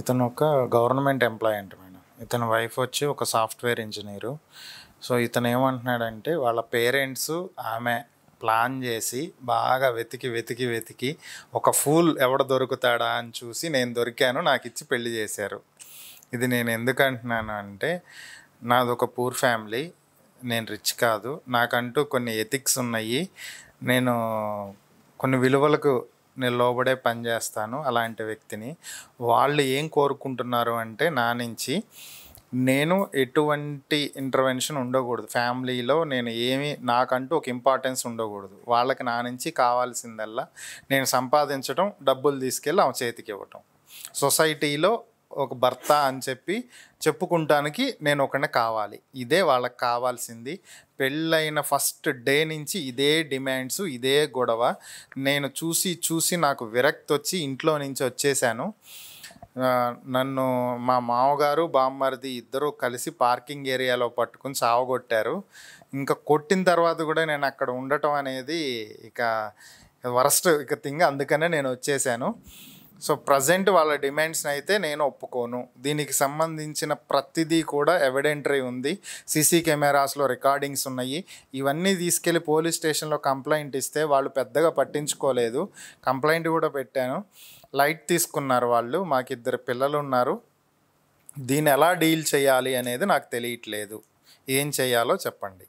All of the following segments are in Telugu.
ఇతను ఒక గవర్నమెంట్ ఎంప్లాయ్ అంట మేడం ఇతని వైఫ్ వచ్చి ఒక సాఫ్ట్వేర్ ఇంజనీరు సో ఇతను ఏమంటున్నాడంటే వాళ్ళ పేరెంట్స్ ఆమె ప్లాన్ చేసి బాగా వెతికి వెతికి వెతికి ఒక ఫూల్ ఎవడ దొరుకుతాడా అని చూసి నేను దొరికాను నాకు ఇచ్చి పెళ్లి చేశారు ఇది నేను ఎందుకంటున్నాను అంటే నాది ఒక పూర్ ఫ్యామిలీ నేను రిచ్ కాదు నాకంటూ కొన్ని ఎథిక్స్ ఉన్నాయి నేను కొన్ని విలువలకు నేను లోబడే పనిచేస్తాను అలాంటి వ్యక్తిని వాళ్ళు ఏం కోరుకుంటున్నారు అంటే నా నుంచి నేను ఎటువంటి ఇంటర్వెన్షన్ ఉండకూడదు ఫ్యామిలీలో నేను ఏమి నాకంటూ ఒక ఇంపార్టెన్స్ ఉండకూడదు వాళ్ళకి నా నుంచి కావాల్సిందల్లా నేను సంపాదించడం డబ్బులు తీసుకెళ్ళి ఆమె చేతికి ఇవ్వటం సొసైటీలో ఒక భర్త అని చెప్పి చెప్పుకుంటానికి నేను ఒకనే కావాలి ఇదే వాళ్ళకి కావాల్సింది పెళ్ళైన ఫస్ట్ డే నుంచి ఇదే డిమాండ్స్ ఇదే గొడవ నేను చూసి చూసి నాకు విరక్తి వచ్చి ఇంట్లో నుంచి వచ్చేసాను నన్ను మా మామగారు బామ్మర్ది ఇద్దరు కలిసి పార్కింగ్ ఏరియాలో పట్టుకుని చావగొట్టారు ఇంకా కొట్టిన తర్వాత కూడా నేను అక్కడ ఉండటం అనేది ఇక వరస్ట్ ఇక థింగ్ అందుకనే నేను వచ్చేసాను సో ప్రజెంట్ వాళ్ళ డిమాండ్స్ని అయితే నేను ఒప్పుకోను దీనికి సంబంధించిన ప్రతిదీ కూడా ఎవిడెంటరీ ఉంది సీసీ కెమెరాస్లో రికార్డింగ్స్ ఉన్నాయి ఇవన్నీ తీసుకెళ్ళి పోలీస్ స్టేషన్లో కంప్లైంట్ ఇస్తే వాళ్ళు పెద్దగా పట్టించుకోలేదు కంప్లైంట్ కూడా పెట్టాను లైట్ తీసుకున్నారు వాళ్ళు మాకు ఇద్దరు పిల్లలు ఉన్నారు దీన్ని ఎలా డీల్ చేయాలి అనేది నాకు తెలియట్లేదు ఏం చేయాలో చెప్పండి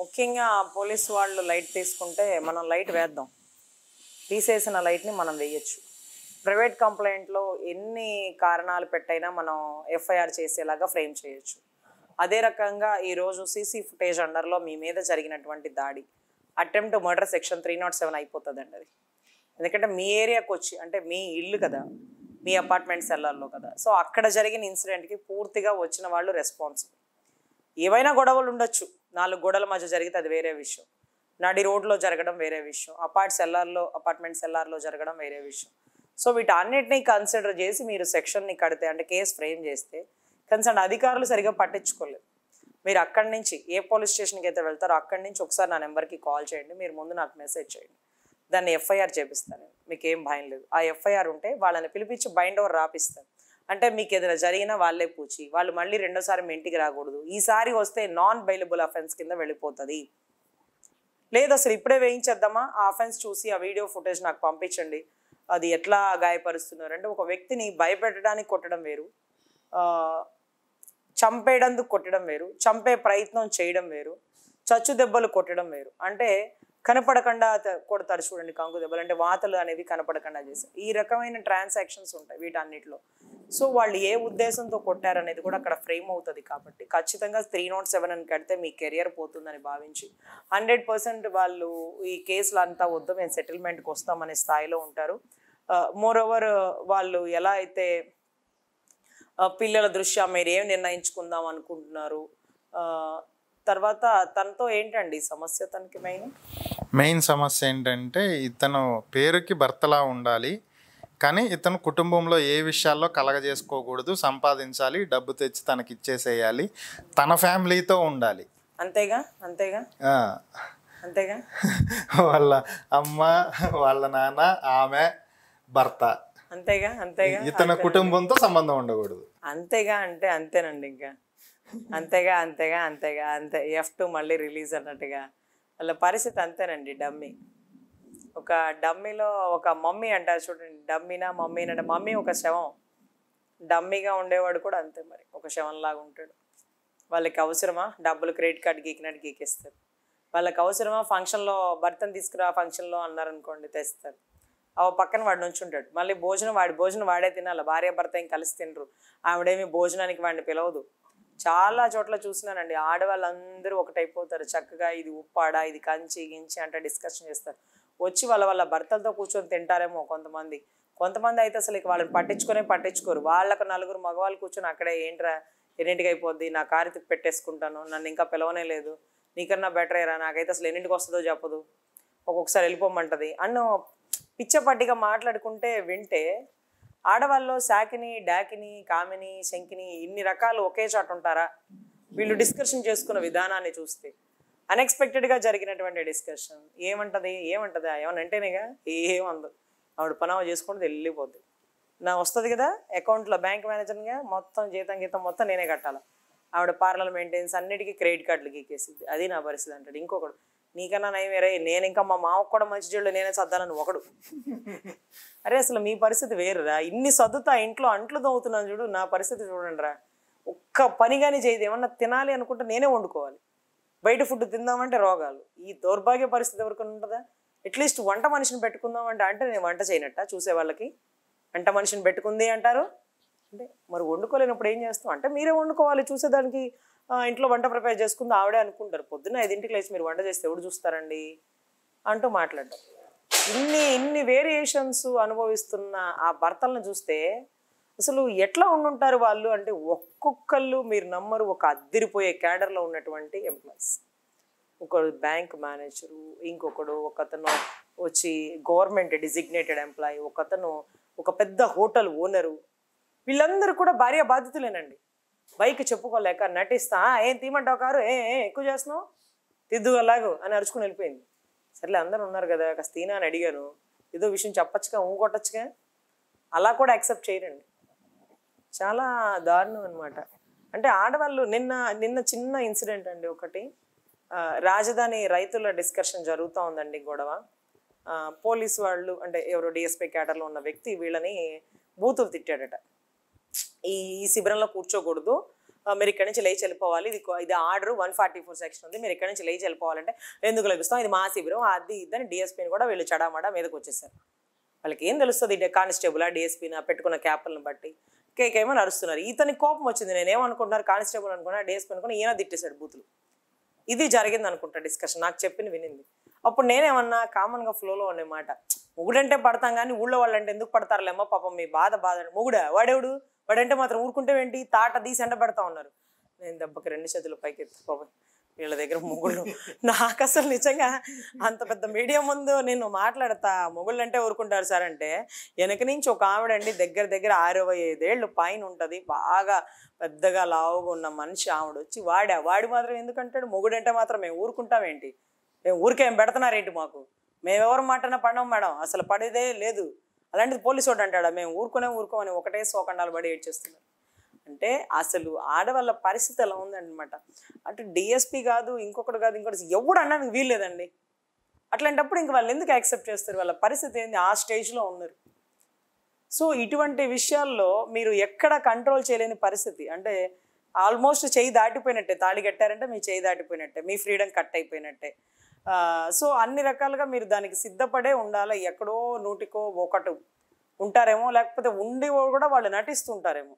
ముఖ్యంగా పోలీస్ వాళ్ళు లైట్ తీసుకుంటే మనం లైట్ వేద్దాం తీసేసిన లైట్ని మనం వేయచ్చు ప్రైవేట్ కంప్లైంట్లో ఎన్ని కారణాలు పెట్టైనా మనం ఎఫ్ఐఆర్ చేసేలాగా ఫ్రేమ్ చేయొచ్చు అదే రకంగా ఈరోజు సీసీ ఫుటేజ్ అండర్లో మీ మీద జరిగినటువంటి దాడి attempt murder section three nought seven అయిపోతుందండి అది ఎందుకంటే మీ ఏరియాకి వచ్చి అంటే మీ ఇల్లు కదా మీ అపార్ట్మెంట్ సెల్లర్లో కదా సో అక్కడ జరిగిన ఇన్సిడెంట్కి పూర్తిగా వచ్చిన వాళ్ళు రెస్పాన్సిబుల్ ఏవైనా గొడవలు ఉండొచ్చు నాలుగు గొడవల మధ్య జరిగితే అది వేరే విషయం నడి రోడ్లో జరగడం వేరే విషయం అపార్ట్ సెల్లార్లో అపార్ట్మెంట్ సెల్లార్లో జరగడం వేరే విషయం సో వీటన్నిటిని కన్సిడర్ చేసి మీరు సెక్షన్ని కడితే అంటే కేసు ఫ్రేమ్ చేస్తే కన్సర్న్ అధికారులు సరిగా పట్టించుకోలేదు మీరు అక్కడి నుంచి ఏ పోలీస్ స్టేషన్కి అయితే వెళ్తారో అక్కడి నుంచి ఒకసారి నా నెంబర్కి కాల్ చేయండి మీరు ముందు నాకు మెసేజ్ చేయండి దాన్ని ఎఫ్ఐఆర్ చేపిస్తాను మీకు ఏం భయం లేదు ఆ ఎఫ్ఐఆర్ ఉంటే వాళ్ళని పిలిపించి బైండ్ ఓవర్ రాపిస్తాను అంటే మీకు ఏదైనా జరిగినా వాళ్ళే పూచి వాళ్ళు మళ్ళీ రెండోసారి మీ ఇంటికి రాకూడదు ఈసారి వస్తే నాన్ బైలబుల్ అఫెన్స్ కింద వెళ్ళిపోతుంది లేదు అసలు ఇప్పుడే వేయించేద్దామా ఆ అఫెన్స్ చూసి ఆ వీడియో ఫుటేజ్ నాకు పంపించండి అది ఎట్లా గాయపరుస్తున్నారు అంటే ఒక వ్యక్తిని భయపెట్టడానికి కొట్టడం వేరు చంపేడందుకు కొట్టడం వేరు చంపే ప్రయత్నం చేయడం వేరు చచ్చు దెబ్బలు కొట్టడం వేరు అంటే కనపడకుండా కొడతారు చూడండి కంకు దెబ్బలు అంటే వాతలు అనేవి కనపడకుండా చేస్తారు ఈ రకమైన ట్రాన్సాక్షన్స్ ఉంటాయి వీటన్నిటిలో సో వాళ్ళు ఏ ఉద్దేశంతో కొట్టారనేది కూడా అక్కడ ఫ్రేమ్ అవుతుంది కాబట్టి ఖచ్చితంగా త్రీ నాట్ సెవెన్ అని కడితే మీ కెరియర్ పోతుందని భావించి హండ్రెడ్ పర్సెంట్ వాళ్ళు ఈ కేసులు అంతా వద్దు మేము సెటిల్మెంట్కి వస్తామనే స్థాయిలో ఉంటారు మోర్ ఓవర్ వాళ్ళు ఎలా అయితే పిల్లల దృష్ట్యా మీరు ఏం నిర్ణయించుకుందాం అనుకుంటున్నారు తర్వాత తనతో ఏంటండి సమస్య తనకి మెయిన్ మెయిన్ సమస్య ఏంటంటే ఇతను పేరుకి భర్తలా ఉండాలి కానీ ఇతను కుటుంబంలో ఏ విషయాల్లో కలగజేసుకోకూడదు సంపాదించాలి డబ్బు తెచ్చి తనకి ఇచ్చేసేయాలి తన ఫ్యామిలీతో ఉండాలి అంతేగా అంతేగా అంతేగా వాళ్ళ అమ్మ వాళ్ళ నాన్న ఆమె భర్త అంతేగా అంతేగా ఇతను కుటుంబంతో సంబంధం ఉండకూడదు అంతేగా అంటే అంతేనండి ఇంకా అంతేగా అంతేగా అంతేగా అంతే ఎఫ్ టూ మళ్ళీ రిలీజ్ అన్నట్టుగా వాళ్ళ పరిస్థితి అంతేనండి డమ్మీ ఒక డమ్మీలో ఒక మమ్మీ అంటారు చూడండి డమ్మీనా మమ్మీనా అంటే మమ్మీ ఒక శవం డమ్మీగా ఉండేవాడు కూడా అంతే మరి ఒక శవంలాగా ఉంటాడు వాళ్ళకి అవసరమా డబ్బులు క్రెడిట్ కార్డు గీకినట్టు గీకిస్తారు వాళ్ళకి అవసరమా ఫంక్షన్లో భర్తను తీసుకురా ఫంక్షన్లో అన్నారనుకోండి తెస్తారు అవ పక్కన వాడు నుంచి ఉంటాడు మళ్ళీ భోజనం వాడి భోజనం వాడే తినాలి భార్య భర్త ఏం కలిసి తినరు ఆవిడేమి భోజనానికి వాడిని పిలవదు చాలా చోట్ల చూసినానండి ఆడవాళ్ళందరూ ఒకటైపోతారు చక్కగా ఇది ఉప్పాడా ఇది కంచి గించి అంటే డిస్కషన్ చేస్తారు వచ్చి వాళ్ళ వాళ్ళ భర్తలతో కూర్చొని తింటారేమో కొంతమంది కొంతమంది అయితే అసలు ఇక వాళ్ళని పట్టించుకునే పట్టించుకోరు వాళ్ళకు నలుగురు మగవాళ్ళు కూర్చొని అక్కడే ఏంట్రా ఎన్నింటికి అయిపోద్ది నా కారు పెట్టేసుకుంటాను నన్ను ఇంకా పిలవనే లేదు నీకన్నా బెటర్ అయ్యరా నాకైతే అసలు ఎన్నింటికి వస్తుందో చెప్పదు ఒక్కొక్కసారి వెళ్ళిపోమంటది అన్న పిచ్చపట్టిగా మాట్లాడుకుంటే వింటే ఆడవాళ్ళలో శాకిని డాకిని కామిని శంకిని ఇన్ని రకాలు ఒకే చోట ఉంటారా వీళ్ళు డిస్కషన్ చేసుకున్న విధానాన్ని చూస్తే అన్ఎక్స్పెక్టెడ్గా జరిగినటువంటి డిస్కషన్ ఏమంటది ఏమంటది ఏమన్నా అంటేనేగా ఏమందు ఆవిడ పనావ చేసుకుంటే వెళ్ళిపోద్ది నా వస్తుంది కదా అకౌంట్లో బ్యాంక్ మేనేజర్గా మొత్తం జీతం గీతం మొత్తం నేనే కట్టాలి ఆవిడ పార్లర్ మెయింటెన్స్ అన్నిటికీ క్రెడిట్ కార్డులు గీకేసింది అది నా పరిస్థితి అంటాడు ఇంకొకడు నీకన్నా వేరే నేను ఇంకా మా మామకు కూడా మంచి చెడు నేనే చద్దానని ఒకడు అరే అసలు మీ పరిస్థితి వేరురా ఇన్ని సర్దుతా ఇంట్లో అంట్లు తవ్వుతున్నాను చూడు నా పరిస్థితి చూడండి రా ఒక్క పని కానీ చేయదు ఏమన్నా తినాలి అనుకుంటే నేనే వండుకోవాలి బయట ఫుడ్ తిందామంటే రోగాలు ఈ దౌర్భాగ్య పరిస్థితి ఎవరికి ఉంటుందా అట్లీస్ట్ వంట మనిషిని పెట్టుకుందాం అంటే అంటే నేను వంట చేయనట్ట చూసే వాళ్ళకి వంట మనిషిని పెట్టుకుంది అంటారు అంటే మరి వండుకోలేనప్పుడు ఏం చేస్తాం అంటే మీరే వండుకోవాలి చూసేదానికి ఇంట్లో వంట ప్రిపేర్ చేసుకుంది ఆవిడే అనుకుంటారు పొద్దున్న ఐదింటికి లేచి మీరు వంట చేస్తే ఎవడు చూస్తారండి అంటూ మాట్లాడారు ఇన్ని ఇన్ని వేరియేషన్స్ అనుభవిస్తున్న ఆ భర్తలను చూస్తే అసలు ఎట్లా ఉండుంటారు వాళ్ళు అంటే ఒక్కొక్కళ్ళు మీరు నమ్మరు ఒక అద్దిరిపోయే క్యాడర్లో ఉన్నటువంటి ఎంప్లాయీస్ ఒకడు బ్యాంక్ మేనేజరు ఇంకొకడు ఒకతను వచ్చి గవర్నమెంట్ డిజిగ్నేటెడ్ ఎంప్లాయీ ఒకతను ఒక పెద్ద హోటల్ ఓనరు వీళ్ళందరూ కూడా భార్య బాధ్యతలేనండి బైక్ చెప్పుకోలేక నటిస్తా ఏం తీమంటావు కారు ఏ ఎక్కువ చేస్తున్నావు తిద్దుగలాగు అని అరుచుకుని వెళ్ళిపోయింది సర్లే అందరు ఉన్నారు కదా కాస్త తీనా అని అడిగాను ఏదో విషయం చెప్పచ్చుగా ఊ కొట్టచ్చుగా అలా కూడా యాక్సెప్ట్ చేయరండి చాలా దారుణం అనమాట అంటే ఆడవాళ్ళు నిన్న నిన్న చిన్న ఇన్సిడెంట్ అండి ఒకటి రాజధాని రైతుల డిస్కషన్ జరుగుతూ ఉందండి గొడవ పోలీస్ వాళ్ళు అంటే ఎవరో డిఎస్పీ క్యాటర్లో ఉన్న వ్యక్తి వీళ్ళని బూతులు తిట్టాడట ఈ శిబిరంలో కూర్చోకూడదు మీరు ఇక్కడ నుంచి లేచి వెళ్ళిపోవాలి ఇది ఇది order one forty four section ఉంది మీరు ఇక్కడ నుంచి లేచి వెళ్ళిపోవాలంటే ఎందుకు లభిస్తాం ఇది మా శిబిరం అది ఇదని డిఎస్పీని కూడా వీళ్ళు చడామడా మీదకి వచ్చేసారు వాళ్ళకి ఏం తెలుస్తుంది కానిస్టేబులా డిఎస్పీనా పెట్టుకున్న క్యాపులను బట్టి కేకేమో నడుస్తున్నారు ఈతని కోపం వచ్చింది నేను ఏమనుకుంటున్నారు కానిస్టేబుల్ అనుకున్నా డిఎస్పీ అనుకున్నా ఈయన తిట్టేశాడు బూతులు ఇది జరిగింది అనుకుంటా డిస్కషన్ నాకు చెప్పింది వినింది అప్పుడు నేనేమన్నా కామన్గా ఫ్లోలో ఉన్నమాట మొగుడంటే పడతాం కానీ ఊళ్ళో వాళ్ళంటే ఎందుకు పడతారులేమో పాపం మీ బాధ బాధ మొగుడా వాడేవుడు వాడు అంటే మాత్రం ఊరుకుంటే ఏంటి తాట తీసి ఎండ పెడతా ఉన్నారు నేను దెబ్బకి రెండు చేతులు పైకి ఎత్తుకోవాలి వీళ్ళ దగ్గర మొగుళ్ళు నాకు అసలు నిజంగా అంత పెద్ద మీడియా ముందు నేను మాట్లాడతా మొగుళ్ళు అంటే ఊరుకుంటారు సార్ అంటే వెనక నుంచి ఒక ఆవిడ అండి దగ్గర దగ్గర అరవై ఐదేళ్ళు పైన ఉంటుంది బాగా పెద్దగా లావుగా ఉన్న మనిషి ఆవిడ వచ్చి వాడా వాడు మాత్రం ఎందుకంటాడు అంటే మాత్రం మేము ఊరుకుంటామేంటి మేము ఊరికేం పెడుతున్నారేంటి మాకు మేమెవరు మాటన పడము మేడం అసలు పడేదే లేదు అలాంటిది పోలీసు వాడు అంటాడు మేము ఊరుకునే ఊరుకోమని ఒకటే సోకండాలు పడి ఏడ్చేస్తున్నారు అంటే అసలు ఆడవాళ్ళ పరిస్థితి ఎలా ఉందన్నమాట అంటే డిఎస్పీ కాదు ఇంకొకటి కాదు ఇంకొకటి ఎవడు అన్నానికి వీల్లేదండి అట్లాంటప్పుడు ఇంక వాళ్ళు ఎందుకు యాక్సెప్ట్ చేస్తారు వాళ్ళ పరిస్థితి ఏంది ఆ స్టేజ్లో ఉన్నారు సో ఇటువంటి విషయాల్లో మీరు ఎక్కడ కంట్రోల్ చేయలేని పరిస్థితి అంటే ఆల్మోస్ట్ చేయి దాటిపోయినట్టే తాళి కట్టారంటే మీ చేయి దాటిపోయినట్టే మీ ఫ్రీడమ్ కట్ అయిపోయినట్టే సో అన్ని రకాలుగా మీరు దానికి సిద్ధపడే ఉండాలి ఎక్కడో నూటికో ఒకటి ఉంటారేమో లేకపోతే ఉండి కూడా వాళ్ళు నటిస్తుంటారేమో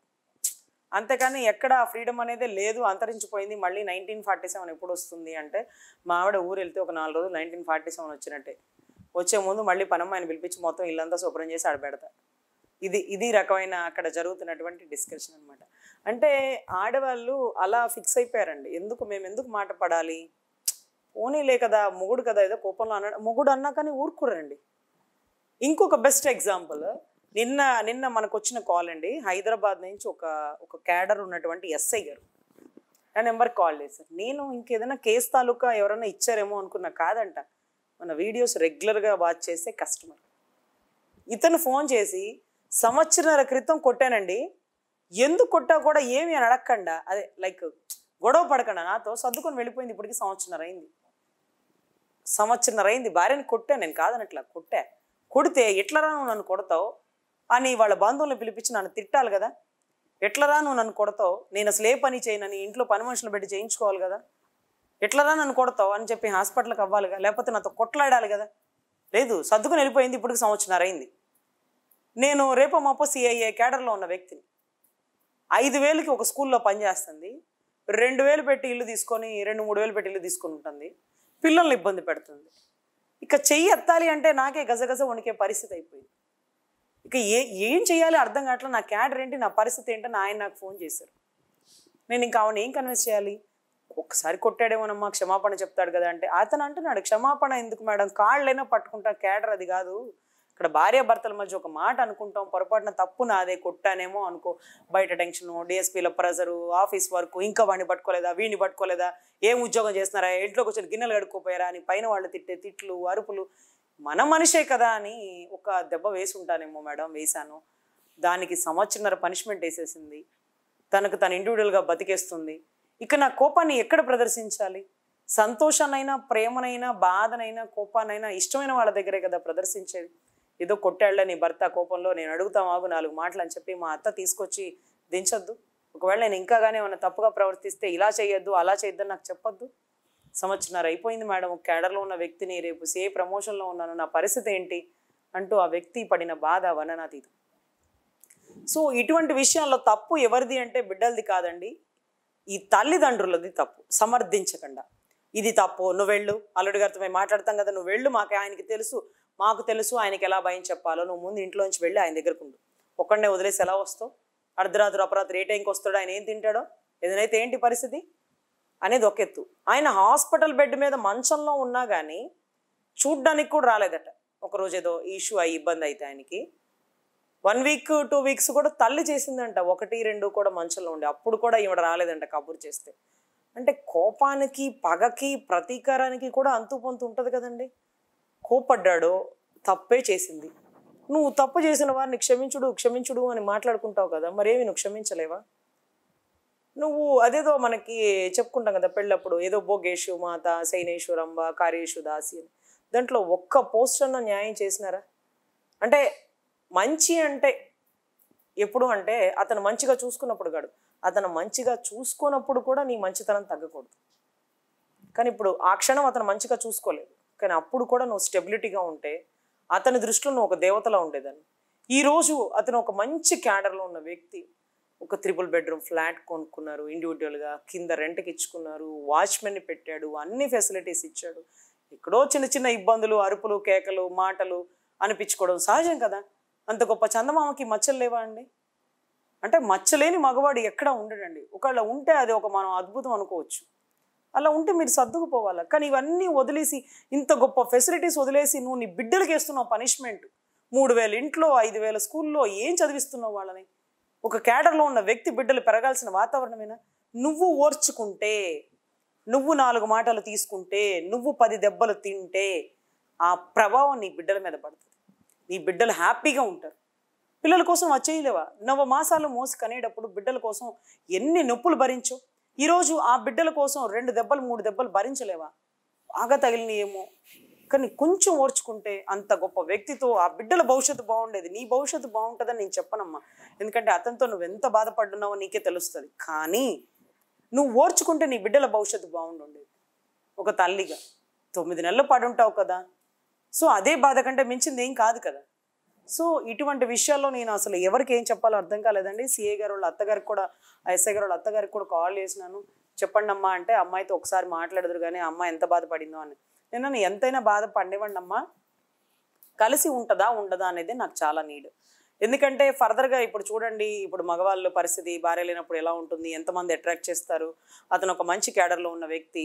అంతేకాని ఎక్కడ ఫ్రీడమ్ అనేది లేదు అంతరించిపోయింది మళ్ళీ నైన్టీన్ ఫార్టీ సెవెన్ ఎప్పుడు వస్తుంది అంటే మా ఆవిడ ఊరు వెళ్తే ఒక నాలుగు రోజులు నైన్టీన్ ఫార్టీ సెవెన్ వచ్చినట్టే వచ్చే ముందు మళ్ళీ పనమ్మ ఆయన పిలిపించి మొత్తం ఇల్లంతా శుభ్రం చేసి ఆడబెడతా ఇది ఇది రకమైన అక్కడ జరుగుతున్నటువంటి డిస్కషన్ అనమాట అంటే ఆడవాళ్ళు అలా ఫిక్స్ అయిపోయారండి ఎందుకు మేము ఎందుకు మాట పడాలి పోనీలే కదా మొగుడు కదా ఏదో కోపంలో అన్నాడు మొగుడు అన్నా కానీ ఊరుకురండి ఇంకొక బెస్ట్ ఎగ్జాంపుల్ నిన్న నిన్న మనకు వచ్చిన కాల్ అండి హైదరాబాద్ నుంచి ఒక ఒక క్యాడర్ ఉన్నటువంటి ఎస్ఐ గారు నా నెంబర్ కాల్ చేశారు నేను ఇంకేదైనా కేసు తాలూకా ఎవరైనా ఇచ్చారేమో అనుకున్నా కాదంట మన వీడియోస్ రెగ్యులర్గా వాచ్ చేసే కస్టమర్ ఇతను ఫోన్ చేసి సంవత్సరాల క్రితం కొట్టానండి ఎందుకు కొట్టా కూడా ఏమి అని అడగకుండా అదే లైక్ గొడవ పడకుండా నాతో సర్దుకొని వెళ్ళిపోయింది ఇప్పటికి సంవత్సరం అయింది సంవత్సరమైంది భార్యని కొట్టా నేను కాదనట్లా కొట్టా కొడితే ఎట్లరా నువ్వు నన్ను కొడతావు అని వాళ్ళ బంధువులను పిలిపించి నన్ను తిట్టాలి కదా ఎట్లరా నువ్వు నన్ను కొడతావు నేను అసలు ఏ పని చేయనని ఇంట్లో పని మనుషులు పెట్టి చేయించుకోవాలి కదా ఎట్లరా నన్ను కొడతావు అని చెప్పి హాస్పిటల్కి అవ్వాలిగా లేకపోతే నాతో కొట్లాడాలి కదా లేదు సర్దుకుని వెళ్ళిపోయింది ఇప్పటికి సంవత్సరం అయింది నేను రేపో మాపో సిఐఏ కేడర్లో ఉన్న వ్యక్తిని ఐదు వేలకి ఒక స్కూల్లో పనిచేస్తుంది రెండు వేలు పెట్టి ఇల్లు తీసుకొని రెండు మూడు వేలు పెట్టి ఇల్లు తీసుకుని ఉంటుంది పిల్లల్ని ఇబ్బంది పెడుతుంది ఇక చెయ్యి ఎత్తాలి అంటే నాకే గజగజ వణికే పరిస్థితి అయిపోయింది ఇక ఏ ఏం చేయాలి అర్థం కావట్లేదు నా క్యాడర్ ఏంటి నా పరిస్థితి ఏంటో ఆయన నాకు ఫోన్ చేశారు నేను ఇంకా ఆవిడ ఏం కన్విన్స్ చేయాలి ఒకసారి కొట్టాడేమోనమ్మా క్షమాపణ చెప్తాడు కదా అంటే అతను అంటున్నాడు క్షమాపణ ఎందుకు మేడం కాళ్ళైనా పట్టుకుంటా క్యాడర్ అది కాదు ఇక్కడ భార్య భర్తల మధ్య ఒక మాట అనుకుంటాం పొరపాటున తప్పు నాదే కొట్టానేమో అనుకో బయట టెన్షను డిఎస్పీల ప్రెజరు ఆఫీస్ వర్క్ ఇంకా వాడిని పట్టుకోలేదా వీడిని పట్టుకోలేదా ఏం ఉద్యోగం చేస్తున్నారా ఇంట్లోకి వచ్చిన గిన్నెలు కడుక్కోపోయారా అని పైన వాళ్ళు తిట్టే తిట్లు అరుపులు మన మనిషే కదా అని ఒక దెబ్బ వేసి ఉంటానేమో మేడం వేశాను దానికి సంవత్సరన్నర పనిష్మెంట్ వేసేసింది తనకు తను ఇండివిజువల్గా బతికేస్తుంది ఇక నా కోపాన్ని ఎక్కడ ప్రదర్శించాలి సంతోషానైనా ప్రేమనైనా బాధనైనా కోపానైనా ఇష్టమైన వాళ్ళ దగ్గరే కదా ప్రదర్శించేది ఏదో కొట్టాళ్ళ నీ భర్త కోపంలో నేను అడుగుతా మాకు నాలుగు మాటలు అని చెప్పి మా అత్త తీసుకొచ్చి దించొద్దు ఒకవేళ నేను ఇంకా కానీ ఏమైనా తప్పుగా ప్రవర్తిస్తే ఇలా చేయొద్దు అలా చేయొద్దని నాకు చెప్పొద్దు సంవత్సరం అయిపోయింది మేడం కేడర్లో ఉన్న వ్యక్తిని రేపు సే ప్రమోషన్లో ఉన్నాను నా పరిస్థితి ఏంటి అంటూ ఆ వ్యక్తి పడిన బాధ వర్ణనాతీతం సో ఇటువంటి విషయాల్లో తప్పు ఎవరిది అంటే బిడ్డలది కాదండి ఈ తల్లిదండ్రులది తప్పు సమర్థించకుండా ఇది తప్పు నువ్వు వెళ్ళు అల్లుడి గారితో మేము మాట్లాడతాం కదా నువ్వు వెళ్ళు మాకు ఆయనకి తెలుసు మాకు తెలుసు ఆయనకి ఎలా భయం చెప్పాలో నువ్వు ముందు ఇంట్లోంచి వెళ్ళి ఆయన దగ్గరకు ఉండు ఒక్కడనే వదిలేసి ఎలా వస్తావు అర్ధరాత్రి అపరాత్రి ఏ టైంకి వస్తాడో ఆయన ఏం తింటాడో ఏదైతే ఏంటి పరిస్థితి అనేది ఒక ఎత్తు ఆయన హాస్పిటల్ బెడ్ మీద మంచంలో ఉన్నా కానీ చూడ్డానికి కూడా రాలేదట ఒకరోజు ఏదో ఇష్యూ అయ్యి ఇబ్బంది అయితే ఆయనకి వన్ వీక్ టూ వీక్స్ కూడా తల్లి చేసిందంట ఒకటి రెండు కూడా మంచంలో ఉండే అప్పుడు కూడా ఈవిడ రాలేదంట కబురు చేస్తే అంటే కోపానికి పగకి ప్రతీకారానికి కూడా అంతు పొంతు ఉంటుంది కదండి కోప్పడ్డాడో తప్పే చేసింది నువ్వు తప్పు చేసిన వారిని క్షమించుడు క్షమించుడు అని మాట్లాడుకుంటావు కదా మరేమి నువ్వు క్షమించలేవా నువ్వు అదేదో మనకి చెప్పుకుంటాం కదా పెళ్ళప్పుడు ఏదో భోగేషు మాత సైనేశ్వరంబ కార్యేషు దాసి అని దాంట్లో ఒక్క పోస్ట్ అన్న న్యాయం చేసినారా అంటే మంచి అంటే ఎప్పుడు అంటే అతను మంచిగా చూసుకున్నప్పుడు కాదు అతను మంచిగా చూసుకున్నప్పుడు కూడా నీ మంచితనం తగ్గకూడదు కానీ ఇప్పుడు ఆ క్షణం అతను మంచిగా చూసుకోలేదు కానీ అప్పుడు కూడా నువ్వు స్టెబిలిటీగా ఉంటే అతని దృష్టిలో నువ్వు ఒక దేవతలా ఉండేదాన్ని ఈరోజు అతను ఒక మంచి క్యాడర్లో ఉన్న వ్యక్తి ఒక త్రిపుల్ బెడ్రూమ్ ఫ్లాట్ కొనుక్కున్నారు ఇండివిజువల్గా కింద రెంట్కి ఇచ్చుకున్నారు వాచ్మెన్ని పెట్టాడు అన్ని ఫెసిలిటీస్ ఇచ్చాడు ఎక్కడో చిన్న చిన్న ఇబ్బందులు అరుపులు కేకలు మాటలు అనిపించుకోవడం సహజం కదా అంత గొప్ప చందమామకి మచ్చలు లేవా అండి అంటే మచ్చలేని మగవాడు ఎక్కడ ఉండడండి ఒకవేళ ఉంటే అది ఒక మనం అద్భుతం అనుకోవచ్చు అలా ఉంటే మీరు సర్దుకుపోవాలి కానీ ఇవన్నీ వదిలేసి ఇంత గొప్ప ఫెసిలిటీస్ వదిలేసి నువ్వు నీ బిడ్డలకి వేస్తున్నావు పనిష్మెంట్ మూడు వేల ఇంట్లో ఐదు వేల స్కూల్లో ఏం చదివిస్తున్నావు వాళ్ళని ఒక క్యాడర్లో ఉన్న వ్యక్తి బిడ్డలు పెరగాల్సిన వాతావరణమేనా నువ్వు ఓర్చుకుంటే నువ్వు నాలుగు మాటలు తీసుకుంటే నువ్వు పది దెబ్బలు తింటే ఆ ప్రభావం నీ బిడ్డల మీద పడుతుంది నీ బిడ్డలు హ్యాపీగా ఉంటారు పిల్లల కోసం అది చేయలేవా నవ మాసాలు మోసి కనేటప్పుడు బిడ్డల కోసం ఎన్ని నొప్పులు భరించో ఈరోజు ఆ బిడ్డల కోసం రెండు దెబ్బలు మూడు దెబ్బలు భరించలేవా ఆగా తగిలినయేమో కానీ కొంచెం ఓర్చుకుంటే అంత గొప్ప వ్యక్తితో ఆ బిడ్డల భవిష్యత్తు బాగుండేది నీ భవిష్యత్తు బాగుంటుందని నేను చెప్పనమ్మా ఎందుకంటే అతనితో నువ్వు ఎంత బాధపడుతున్నావో నీకే తెలుస్తుంది కానీ నువ్వు ఓర్చుకుంటే నీ బిడ్డల భవిష్యత్తు బాగుండుండేది ఒక తల్లిగా తొమ్మిది నెలలు పడుంటావు కదా సో అదే బాధ కంటే మించింది ఏం కాదు కదా సో ఇటువంటి విషయాల్లో నేను అసలు ఎవరికి ఏం చెప్పాలో అర్థం కాలేదండి సిఏ గారు వాళ్ళ అత్తగారికి కూడా ఎస్ఐ గారు వాళ్ళ అత్తగారికి కూడా కాల్ చేసినాను చెప్పండి అమ్మా అంటే అమ్మాయితో ఒకసారి మాట్లాడదురు కానీ అమ్మ ఎంత బాధపడిందో అని నేను ఎంతైనా బాధ పండివ్వండి అమ్మా కలిసి ఉంటుందా ఉండదా అనేది నాకు చాలా నీడ్ ఎందుకంటే ఫర్దర్గా ఇప్పుడు చూడండి ఇప్పుడు మగవాళ్ళ పరిస్థితి భార్య లేనప్పుడు ఎలా ఉంటుంది ఎంతమంది అట్రాక్ట్ చేస్తారు అతను ఒక మంచి క్యాడర్లో ఉన్న వ్యక్తి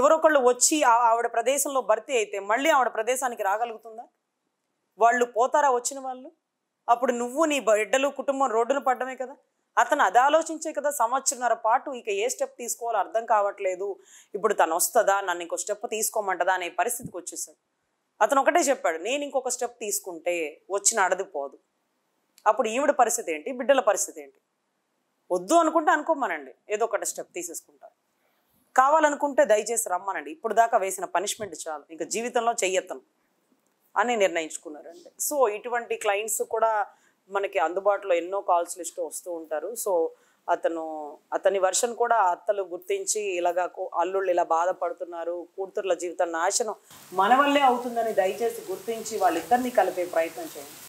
ఎవరొకళ్ళు వచ్చి ఆవిడ ప్రదేశంలో భర్తీ అయితే మళ్ళీ ఆవిడ ప్రదేశానికి రాగలుగుతుందా వాళ్ళు పోతారా వచ్చిన వాళ్ళు అప్పుడు నువ్వు నీ బిడ్డలు కుటుంబం రోడ్డున పడ్డమే కదా అతను అది ఆలోచించే కదా సంవత్సరంన్నర పాటు ఇక ఏ స్టెప్ తీసుకోవాలో అర్థం కావట్లేదు ఇప్పుడు తను వస్తుందా నన్ను ఇంకో స్టెప్ తీసుకోమంటదా అనే పరిస్థితికి వచ్చేసాడు అతను ఒకటే చెప్పాడు నేను ఇంకొక స్టెప్ తీసుకుంటే వచ్చిన అడదిపోదు అప్పుడు ఈవిడ పరిస్థితి ఏంటి బిడ్డల పరిస్థితి ఏంటి వద్దు అనుకుంటే అనుకోమనండి ఏదో ఒకటి స్టెప్ తీసేసుకుంటారు కావాలనుకుంటే దయచేసి రమ్మనండి ఇప్పుడు దాకా వేసిన పనిష్మెంట్ చాలు ఇంకా జీవితంలో చెయ్యత్తను అని నిర్ణయించుకున్నారండి సో ఇటువంటి క్లయింట్స్ కూడా మనకి అందుబాటులో ఎన్నో కాల్స్ లిస్ట్ వస్తూ ఉంటారు సో అతను అతని వర్షన్ కూడా అత్తలు గుర్తించి ఇలాగా అల్లుళ్ళు ఇలా బాధపడుతున్నారు కూతుర్ల జీవిత నాశనం మన వల్లే అవుతుందని దయచేసి గుర్తించి వాళ్ళిద్దరిని కలిపే ప్రయత్నం చేయండి